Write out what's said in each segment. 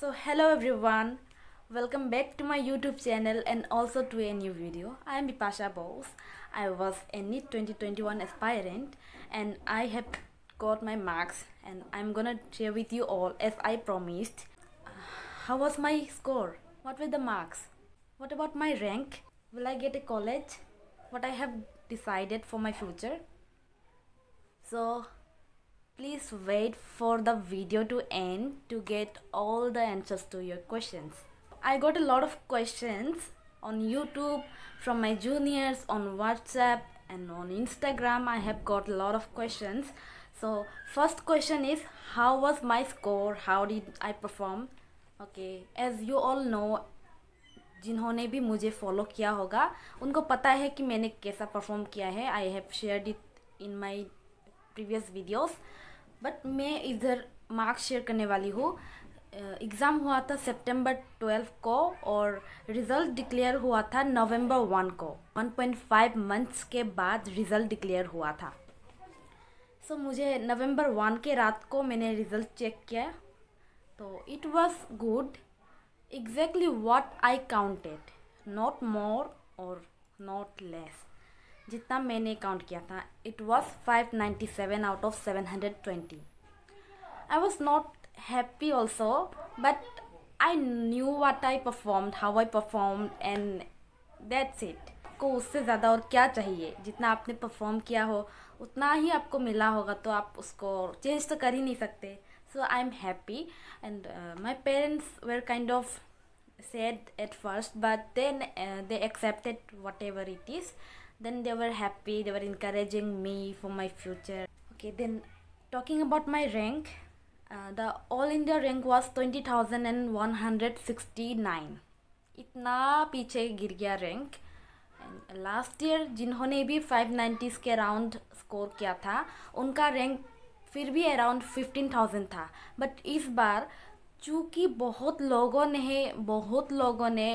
so hello everyone welcome back to my youtube channel and also to a new video i am Bipasha Bose I was a NEET 2021 aspirant and I have got my marks and I'm gonna share with you all as I promised how was my score what were the marks what about my rank will I get a college what I have decided for my future so Please wait for the video to end to get all the answers to your questions. I got a lot of questions on YouTube from my juniors on WhatsApp and on Instagram I have got a lot of questions. So first question is how was my score? How did I perform? Okay, as you all know जिन्होंने भी मुझे follow किया होगा उनको पता है कि मैंने कैसा परफॉर्म किया है I have share it in my previous videos but मैं इधर मार्क्स शेयर करने वाली हूँ एग्ज़ाम हुआ था सितंबर ट्वेल्व को और रिज़ल्ट डिक्लेयर हुआ था नवंबर वन को 1.5 मंथ्स के बाद रिज़ल्ट डिक्लेयर हुआ था सो so, मुझे नवंबर वन के रात को मैंने रिज़ल्ट चेक किया तो it was good exactly what I counted not more और नॉट लेस जितना मैंने काउंट किया था it was five ninety seven out of seven hundred twenty I was not happy also but I knew what I perform how I perform and that's it को उससे ज़्यादा और क्या चाहिए जितना आपने परफॉर्म किया हो उतना ही आपको मिला होगा तो आप उसको चेंज तो कर ही नहीं सकते so I am happy and my parents were kind of sad at first but then they accepted whatever it is then they were happy they were encouraging me for my future okay then talking about my rank uh, the all india rank was 20169 itna piche gir gaya rank and last year jinhone bhi 590s ke around score kiya tha unka rank फिर भी around 15,000 था but इस बार चूँकि बहुत लोगों ने बहुत लोगों ने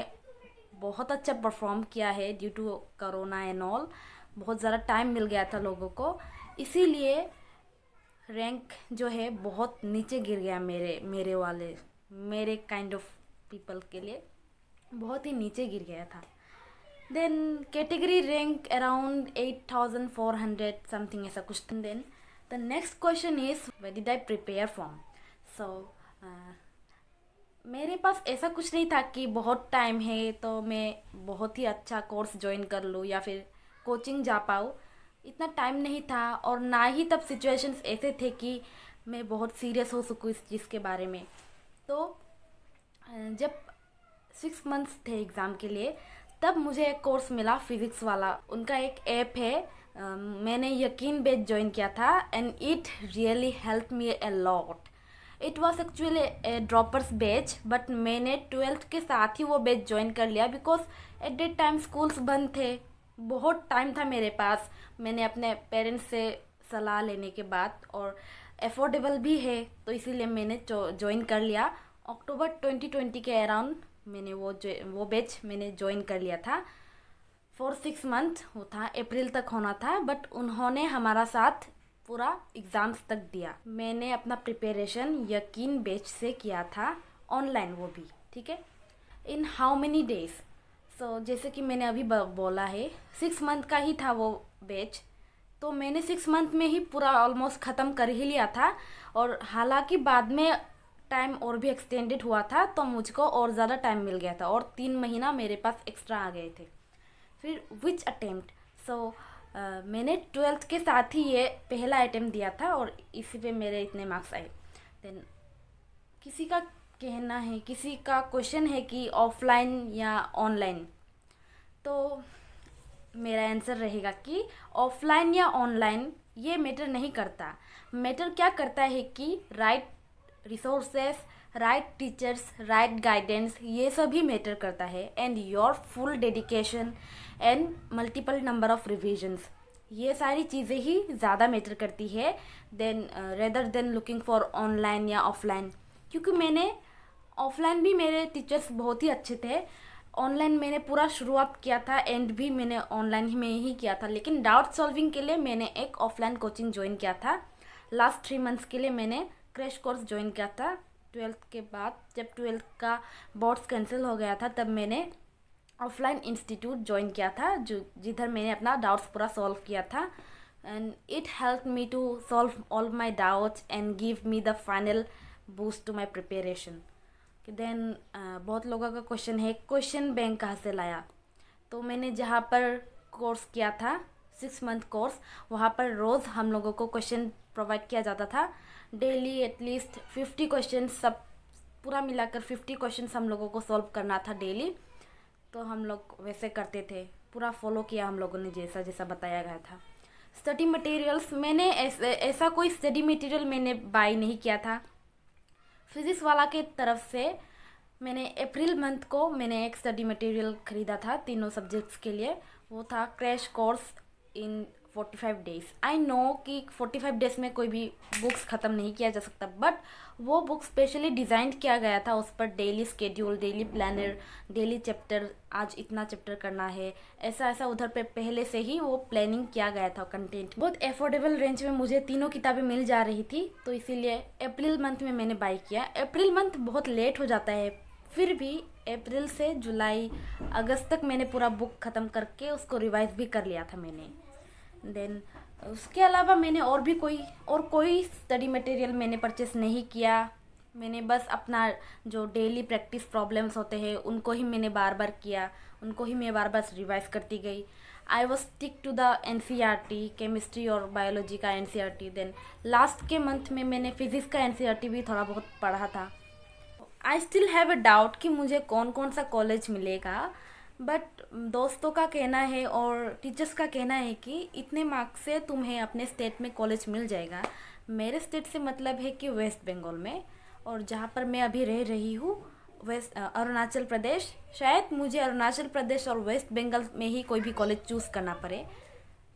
बहुत अच्छा परफॉर्म किया है due to corona and all बहुत ज़्यादा टाइम मिल गया था लोगों को इसीलिए रैंक जो है बहुत नीचे गिर गया मेरे मेरे वाले मेरे काइंड ऑफ पीपल के लिए बहुत ही नीचे गिर गया था then category rank around eight thousand four hundred something ऐसा कुछ then the next question is what did I prepare from so मेरे पास ऐसा कुछ नहीं था कि बहुत टाइम है तो मैं बहुत ही अच्छा कोर्स ज्वाइन कर लूँ या फिर कोचिंग जा पाऊँ इतना टाइम नहीं था और ना ही तब सिचुएशंस ऐसे थे कि मैं बहुत सीरियस हो सकूँ इस चीज़ के बारे में तो जब सिक्स मंथ्स थे एग्ज़ाम के लिए तब मुझे एक कोर्स मिला फिज़िक्स वाला उनका एक ऐप है मैंने यकीन बेच ज्वाइन किया था and it really help me a lot it was actually droppers batch but मैंने ट्वेल्थ के साथ ही वो बैच ज्वाइन कर लिया because at that time schools बंद थे बहुत टाइम था मेरे पास मैंने अपने पेरेंट्स से सलाह लेने के बाद और एफोर्डेबल भी है तो इसीलिए मैंने ज्वाइन कर लिया अक्टूबर 2020 के अराउंड मैंने वो वो बैच मैंने ज्वाइन कर लिया था फोर सिक्स मंथ वो था अप्रैल तक होना था बट उन्होंने हमारा साथ पूरा एग्ज़ाम्स तक दिया मैंने अपना प्रिपरेशन यकीन बेच से किया था ऑनलाइन वो भी ठीक है in how many days so जैसे कि मैंने अभी बोला है सिक्स मंथ का ही था वो बेच तो मैंने सिक्स मंथ में ही पूरा ऑलमोस्ट ख़त्म कर ही लिया था और हालांकि बाद में टाइम और भी एक्सटेंडेड हुआ था तो मुझको और ज़्यादा टाइम मिल गया था और तीन महीना मेरे पास एक्स्ट्रा आ गए थे फिर विच अटेम्प्ट सो so, मैंने ट्वेल्थ के साथ ही ये पहला आइटम दिया था और इसी पे मेरे इतने मार्क्स आए देन किसी का कहना है किसी का क्वेश्चन है कि ऑफलाइन या ऑनलाइन तो मेरा आंसर रहेगा कि ऑफलाइन या ऑनलाइन ये मैटर नहीं करता मैटर क्या करता है कि right resources right teachers right guidance ये सभी मैटर करता है and your full dedication and multiple number of revisions ये सारी चीज़ें ही ज़्यादा मैटर करती है then rather than looking for online या ऑफलाइन क्योंकि मैंने ऑफलाइन भी मेरे टीचर्स बहुत ही अच्छे थे ऑनलाइन मैंने पूरा शुरुआत किया था एंड भी मैंने ऑनलाइन ही में ही किया था लेकिन डाउट सॉल्विंग के लिए मैंने एक ऑफलाइन कोचिंग ज्वाइन किया था लास्ट थ्री मंथ्स के लिए मैंने क्रैश कोर्स ज्वाइन किया था ट्वेल्थ के बाद जब ट्वेल्थ का बोर्ड्स कैंसिल हो गया था तब मैंने ऑफलाइन इंस्टीट्यूट ज्वाइन किया था जो जिधर मैंने अपना डाउट्स पूरा सॉल्व किया था and it help me to solve all my doubts and give me the final boost to my preparation then बहुत लोगों का क्वेश्चन है क्वेश्चन बैंक कहाँ से लाया तो मैंने जहाँ पर कोर्स किया था सिक्स मंथ कोर्स वहाँ पर रोज़ हम लोगों को क्वेश्चन प्रोवाइड किया जाता था डेली एटलीस्ट फिफ्टी क्वेश्चन सब पूरा मिलाकर फिफ्टी क्वेश्चन हम लोगों को सॉल्व करना था डेली तो हम लोग वैसे करते थे पूरा फॉलो किया हम लोगों ने जैसा जैसा बताया गया था स्टडी मटेरियल्स मैंने ऐसा ऐसा कोई स्टडी मटेरियल मैंने बाई नहीं किया था फिजिक्स वाला के तरफ से मैंने अप्रैल मंथ को मैंने एक स्टडी मटेरियल ख़रीदा था तीनों सब्जेक्ट्स के लिए वो था crash course in 45 days I know कि 45 डेज में कोई भी बुक्स ख़त्म नहीं किया जा सकता बट वो बुक स्पेशली डिज़ाइन किया गया था उस पर daily schedule daily planner daily chapter आज इतना चैप्टर करना है ऐसा ऐसा उधर पे पहले से ही वो प्लानिंग किया गया था कंटेंट बहुत एफोर्डेबल रेंज में मुझे तीनों किताबें मिल जा रही थी तो इसीलिए अप्रैल मंथ में मैंने बाई किया अप्रैल मंथ बहुत लेट हो जाता है फिर भी अप्रैल से जुलाई अगस्त तक मैंने पूरा बुक ख़त्म करके उसको रिवाइज भी कर लिया था मैंने देन उसके अलावा मैंने और भी कोई और कोई स्टडी मटेरियल मैंने परचेस नहीं किया मैंने बस अपना जो डेली प्रैक्टिस प्रॉब्लम्स होते हैं उनको ही मैंने बार बार किया उनको ही मैं बार बार रिवाइज करती गई I was stick to the N C R T chemistry और बायोलॉजी का N C R T then last के मंथ में मैंने फिजिक्स का एन सी आर टी भी थोड़ा बहुत पढ़ा था I still have a doubt कि मुझे कौन कौन सा कॉलेज मिलेगा बट दोस्तों का कहना है और टीचर्स का कहना है कि इतने मार्क्स से तुम्हें अपने स्टेट में कॉलेज मिल जाएगा मेरे स्टेट से मतलब है कि वेस्ट बंगाल में और जहाँ पर मैं अभी रह रही हूँ वेस्ट अरुणाचल प्रदेश शायद मुझे अरुणाचल प्रदेश और वेस्ट बंगाल में ही कोई भी कॉलेज चूज़ करना पड़े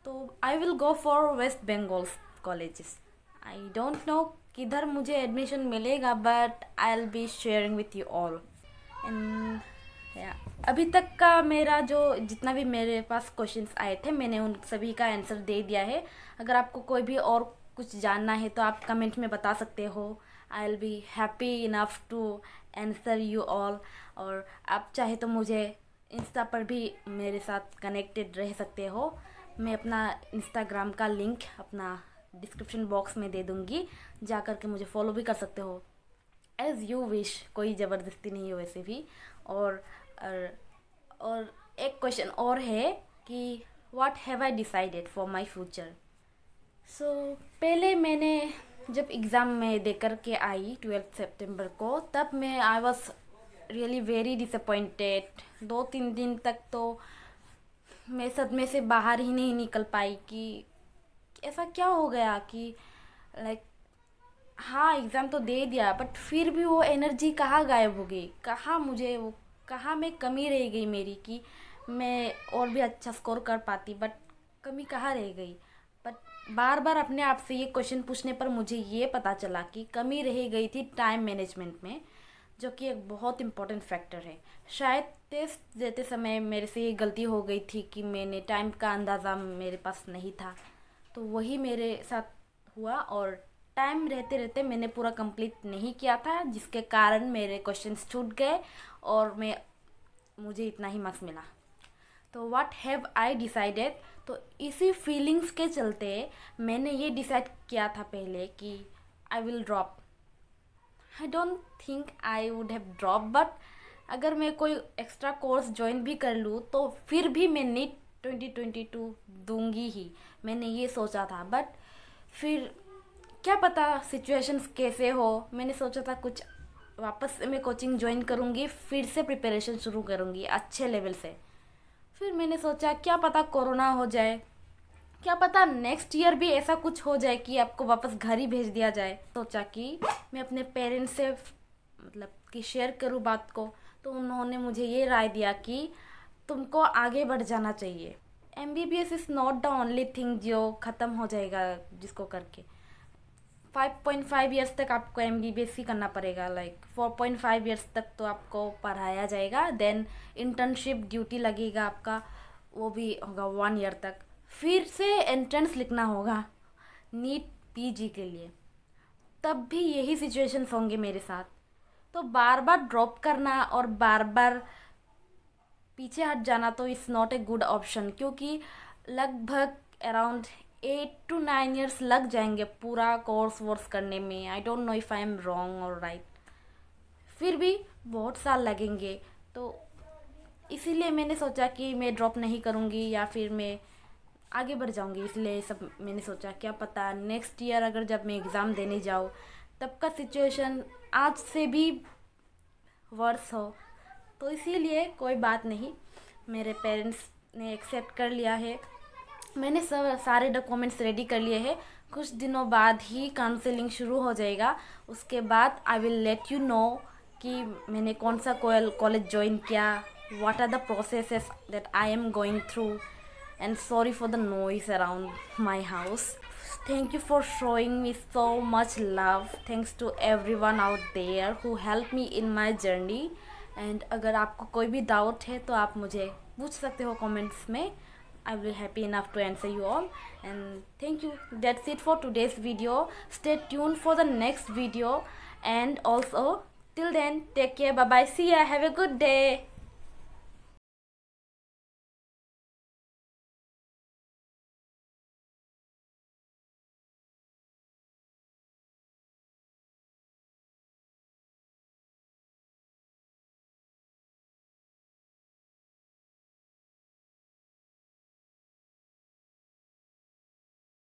तो I will go for West Bengal college I don't know किधर मुझे एडमिशन मिलेगा but I'll be sharing with you all अभी तक का मेरा जो जितना भी मेरे पास क्वेश्चंस आए थे मैंने उन सभी का आंसर दे दिया है अगर आपको कोई भी और कुछ जानना है तो आप कमेंट में बता सकते हो I will be happy enough to answer you all और आप चाहे तो मुझे इंस्टा पर भी मेरे साथ कनेक्टेड रह सकते हो मैं अपना इंस्टाग्राम का लिंक अपना डिस्क्रिप्शन बॉक्स में दे दूँगी जा करके मुझे फॉलो भी कर सकते हो एज़ यू विश कोई ज़बरदस्ती नहीं है वैसे भी और और एक क्वेश्चन और है कि what have I decided for my future so पहले मैंने जब एग्ज़ाम में दे कर के आई ट्वेल्थ सेप्टेम्बर को तब मैं I was really very disappointed दो तीन दिन तक तो मैं सदमे से बाहर ही नहीं निकल पाई कि ऐसा क्या हो गया कि लाइक हाँ एग्ज़ाम तो दे दिया बट फिर भी वो एनर्जी कहाँ गायब हो गई कहाँ मुझे वो कहाँ में कमी रह गई मेरी कि मैं और भी अच्छा स्कोर कर पाती बट कमी कहाँ रह गई बट बार बार अपने आप से ये क्वेश्चन पूछने पर मुझे ये पता चला कि कमी रह गई थी टाइम मैनेजमेंट में जो कि एक बहुत इम्पोर्टेंट फैक्टर है शायद टेस्ट देते समय मेरे से ये गलती हो गई थी कि मैंने टाइम का अंदाज़ा मेरे पास नहीं था तो वही मेरे साथ हुआ और टाइम रहते रहते मैंने पूरा कंप्लीट नहीं किया था जिसके कारण मेरे क्वेश्चंस छूट गए और मैं मुझे इतना ही मार्क्स मिला तो व्हाट हैव आई डिसाइडेड तो इसी फीलिंग्स के चलते मैंने ये डिसाइड किया था पहले कि I will drop I don't think I would have drop but अगर मैं कोई एक्स्ट्रा कोर्स ज्वाइन भी कर लूँ तो फिर भी मैं नीट 2022 दूंगी ही मैंने ये सोचा था बट फिर क्या पता सिचुएशंस कैसे हो मैंने सोचा था कुछ वापस मैं कोचिंग ज्वाइन करूँगी फिर से प्रिपरेशन शुरू करूँगी अच्छे लेवल से फिर मैंने सोचा क्या पता कोरोना हो जाए क्या पता नेक्स्ट ईयर भी ऐसा कुछ हो जाए कि आपको वापस घर ही भेज दिया जाए सोचा कि मैं अपने पेरेंट्स से मतलब कि शेयर करूँ बात को तो उन्होंने मुझे ये राय दिया कि तुमको आगे बढ़ जाना चाहिए M B B S is not the only thing जो ख़त्म हो जाएगा जिसको करके फाइव पॉइंट फाइव ईयर्स तक आपको एम बी बी एस ही करना पड़ेगा like four point five years तक तो आपको पढ़ाया जाएगा देन इंटर्नशिप ड्यूटी लगेगा आपका वो भी होगा वन ईयर तक फिर से एंट्रेंस लिखना होगा नीट पी जी के लिए तब भी यही सिचुएशंस होंगे मेरे साथ तो बार बार ड्रॉप करना और बार बार पीछे हट जाना तो it's not a good option क्योंकि लगभग around eight to nine years लग जाएंगे पूरा कोर्स वोर्स करने में I don't know if I am wrong और राइट फिर भी बहुत साल लगेंगे तो इसीलिए मैंने सोचा कि मैं ड्रॉप नहीं करूँगी या फिर मैं आगे बढ़ जाऊँगी इसलिए सब मैंने सोचा क्या पता नेक्स्ट ईयर अगर जब मैं एग्ज़ाम देने जाऊँ तब का सिचुएशन आज से भी वर्स हो तो इसीलिए कोई बात नहीं मेरे पेरेंट्स ने एक्सेप्ट कर लिया है मैंने सब सारे डॉक्यूमेंट्स रेडी कर लिए हैं कुछ दिनों बाद ही काउंसलिंग शुरू हो जाएगा उसके बाद I will let you know कि मैंने कौन सा कॉलेज ज्वाइन किया what are the process that I am going through and sorry for the noise around my house thank you for showing me so much love thanks to everyone out there who help me in my journey and अगर आपको कोई भी doubt है तो आप मुझे पूछ सकते हो कमेंट्स में I will happy enough to answer you all and thank you that's it for today's video stay tune for the next video and also till then take care bye bye see I have a good day